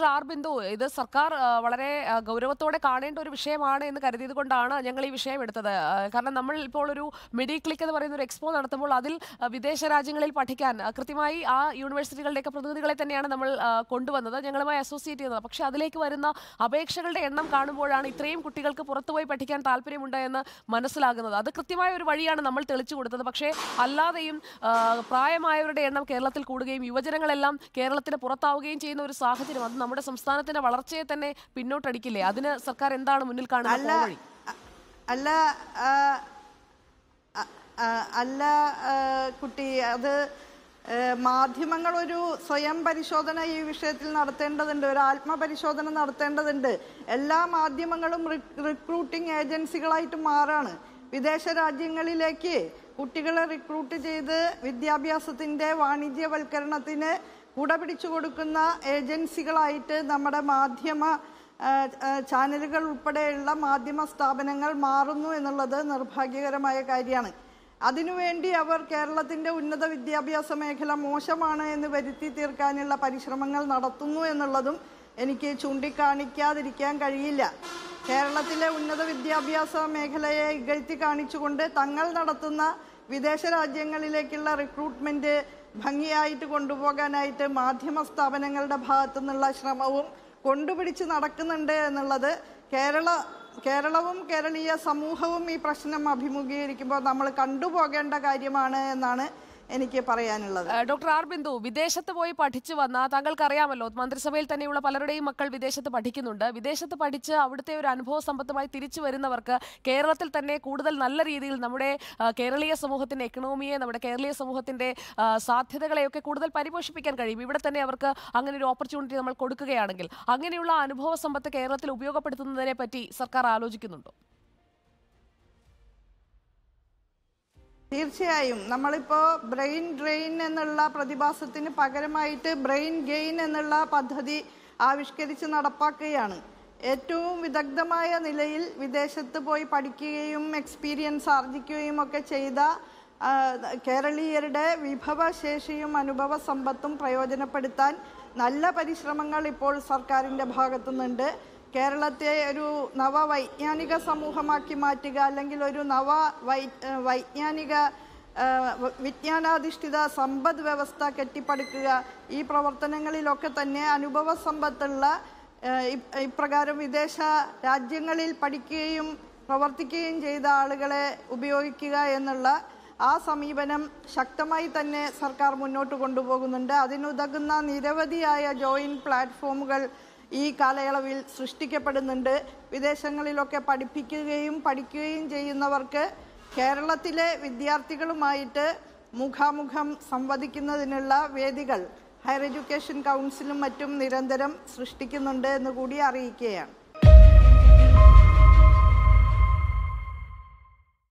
doctor R Bindu ഇത് സർക്കാർ വളരെ ഗൗരവത്തോടെ കാണേണ്ട ഒരു വിഷയമാണ് എന്ന് കരുതിയത് കൊണ്ടാണ് ഞങ്ങൾ ഈ വിഷയം എടുത്തത് കാരണം നമ്മൾ ഇപ്പോൾ ഒരു മിഡി ക്ലിക്ക് എന്ന് പറയുന്ന ഒരു എക്സ്പോ നടത്തുമ്പോൾ അതിൽ വിദേശ രാജ്യങ്ങളിൽ പഠിക്കാൻ കൃത്യമായി ആ യൂണിവേഴ്സിറ്റികളുടെയൊക്കെ പ്രതിനിധികളെ തന്നെയാണ് നമ്മൾ കൊണ്ടുവന്നത് ഞങ്ങളുമായി അസോസിയേറ്റ് ചെയ്യുന്നത് പക്ഷേ അതിലേക്ക് വരുന്ന അപേക്ഷകളുടെ എണ്ണം കാണുമ്പോഴാണ് ഇത്രയും കുട്ടികൾക്ക് പുറത്തുപോയി പഠിക്കാൻ താല്പര്യമുണ്ട് എന്ന് മനസ്സിലാകുന്നത് അത് കൃത്യമായ ഒരു വഴിയാണ് നമ്മൾ തെളിച്ചു കൊടുത്തത് പക്ഷേ അല്ലാതെയും പ്രായമായവരുടെ എണ്ണം കേരളത്തിൽ കൂടുകയും യുവജനങ്ങളെല്ലാം കേരളത്തിന് പുറത്താവുകയും ചെയ്യുന്ന ഒരു സാഹചര്യം അത് നമ്മുടെ സംസ്ഥാനത്തിന്റെ വളർച്ചയെ തന്നെ പിന്നോട്ടടിക്കില്ലേ അതിന് സർക്കാർ എന്താണ് മുന്നിൽ കാണുന്നത് അല്ല അല്ല കുട്ടി അത് മാധ്യമങ്ങൾ ഒരു സ്വയം പരിശോധന ഈ വിഷയത്തിൽ നടത്തേണ്ടതുണ്ട് ഒരു ആത്മപരിശോധന നടത്തേണ്ടതുണ്ട് എല്ലാ മാധ്യമങ്ങളും റിക്രൂട്ടിംഗ് ഏജൻസികളായിട്ട് മാറാണ് വിദേശ രാജ്യങ്ങളിലേക്ക് കുട്ടികളെ റിക്രൂട്ട് ചെയ്ത് വിദ്യാഭ്യാസത്തിൻ്റെ വാണിജ്യവൽക്കരണത്തിന് കുട പിടിച്ചു കൊടുക്കുന്ന ഏജൻസികളായിട്ട് നമ്മുടെ മാധ്യമ ചാനലുകൾ ഉൾപ്പെടെയുള്ള മാധ്യമ സ്ഥാപനങ്ങൾ മാറുന്നു എന്നുള്ളത് നിർഭാഗ്യകരമായ കാര്യമാണ് അതിനുവേണ്ടി അവർ കേരളത്തിൻ്റെ ഉന്നത വിദ്യാഭ്യാസ മേഖല മോശമാണ് എന്ന് വരുത്തി തീർക്കാനുള്ള പരിശ്രമങ്ങൾ നടത്തുന്നു എന്നുള്ളതും എനിക്ക് ചൂണ്ടിക്കാണിക്കാതിരിക്കാൻ കഴിയില്ല കേരളത്തിലെ ഉന്നത വിദ്യാഭ്യാസ മേഖലയെ ഇകഴ്ത്തി കാണിച്ചുകൊണ്ട് തങ്ങൾ നടത്തുന്ന വിദേശ രാജ്യങ്ങളിലേക്കുള്ള റിക്രൂട്ട്മെൻറ്റ് ഭംഗിയായിട്ട് കൊണ്ടുപോകാനായിട്ട് മാധ്യമ സ്ഥാപനങ്ങളുടെ ഭാഗത്തു നിന്നുള്ള ശ്രമവും കൊണ്ടുപിടിച്ച് നടക്കുന്നുണ്ട് എന്നുള്ളത് കേരള കേരളവും കേരളീയ സമൂഹവും ഈ പ്രശ്നം അഭിമുഖീകരിക്കുമ്പോൾ നമ്മൾ കണ്ടുപോകേണ്ട കാര്യമാണ് എന്നാണ് എനിക്ക് പറയാനുള്ളത് ഡോക്ടർ ആർ ബിന്ദു വിദേശത്ത് പോയി പഠിച്ചു വന്ന താങ്കൾക്ക് അറിയാമല്ലോ മന്ത്രിസഭയിൽ തന്നെയുള്ള പലരുടെയും മക്കൾ വിദേശത്ത് പഠിക്കുന്നുണ്ട് വിദേശത്ത് പഠിച്ച് അവിടുത്തെ ഒരു അനുഭവ സമ്പത്തുമായി തിരിച്ചു വരുന്നവർക്ക് കേരളത്തിൽ തന്നെ കൂടുതൽ നല്ല രീതിയിൽ നമ്മുടെ കേരളീയ സമൂഹത്തിന്റെ എക്കണോമിയെ നമ്മുടെ കേരളീയ സമൂഹത്തിന്റെ സാധ്യതകളെയൊക്കെ കൂടുതൽ പരിപോഷിപ്പിക്കാൻ കഴിയും ഇവിടെ തന്നെ അവർക്ക് അങ്ങനെ ഒരു ഓപ്പർച്യൂണിറ്റി നമ്മൾ കൊടുക്കുകയാണെങ്കിൽ അങ്ങനെയുള്ള അനുഭവ സമ്പത്ത് കേരളത്തിൽ ഉപയോഗപ്പെടുത്തുന്നതിനെ പറ്റി സർക്കാർ ആലോചിക്കുന്നുണ്ടോ തീർച്ചയായും നമ്മളിപ്പോ ബ്രെയിൻ ഡ്രെയിൻ എന്നുള്ള പ്രതിഭാസത്തിന് പകരമായിട്ട് ബ്രെയിൻ ഗെയിൻ എന്നുള്ള പദ്ധതി ആവിഷ്കരിച്ച് നടപ്പാക്കുകയാണ് ഏറ്റവും വിദഗ്ധമായ നിലയിൽ വിദേശത്ത് പോയി പഠിക്കുകയും എക്സ്പീരിയൻസ് ആർജിക്കുകയും ഒക്കെ ചെയ്ത കേരളീയരുടെ വിഭവശേഷിയും അനുഭവ സമ്പത്തും പ്രയോജനപ്പെടുത്താൻ നല്ല പരിശ്രമങ്ങൾ ഇപ്പോൾ സർക്കാരിൻ്റെ ഭാഗത്തുനിന്നുണ്ട് കേരളത്തെ ഒരു നവ വൈജ്ഞാനിക സമൂഹമാക്കി മാറ്റുക അല്ലെങ്കിൽ ഒരു നവ വൈ വൈജ്ഞാനിക വിജ്ഞാനാധിഷ്ഠിത സമ്പദ് വ്യവസ്ഥ കെട്ടിപ്പടുക്കുക ഈ പ്രവർത്തനങ്ങളിലൊക്കെ തന്നെ അനുഭവ സമ്പത്തുള്ള ഇപ്രകാരം വിദേശ രാജ്യങ്ങളിൽ പഠിക്കുകയും പ്രവർത്തിക്കുകയും ചെയ്ത ആളുകളെ ഉപയോഗിക്കുക എന്നുള്ള ആ സമീപനം ശക്തമായി തന്നെ സർക്കാർ മുന്നോട്ട് കൊണ്ടുപോകുന്നുണ്ട് അതിനുതകുന്ന നിരവധിയായ ജോയിൻറ്റ് പ്ലാറ്റ്ഫോമുകൾ ഈ കാലയളവിൽ സൃഷ്ടിക്കപ്പെടുന്നുണ്ട് വിദേശങ്ങളിലൊക്കെ പഠിപ്പിക്കുകയും പഠിക്കുകയും ചെയ്യുന്നവർക്ക് കേരളത്തിലെ വിദ്യാർത്ഥികളുമായിട്ട് മുഖാമുഖം സംവദിക്കുന്നതിനുള്ള വേദികൾ ഹയർ എഡ്യൂക്കേഷൻ കൗൺസിലും മറ്റും നിരന്തരം സൃഷ്ടിക്കുന്നുണ്ട് എന്ന് കൂടി അറിയിക്കുകയാണ്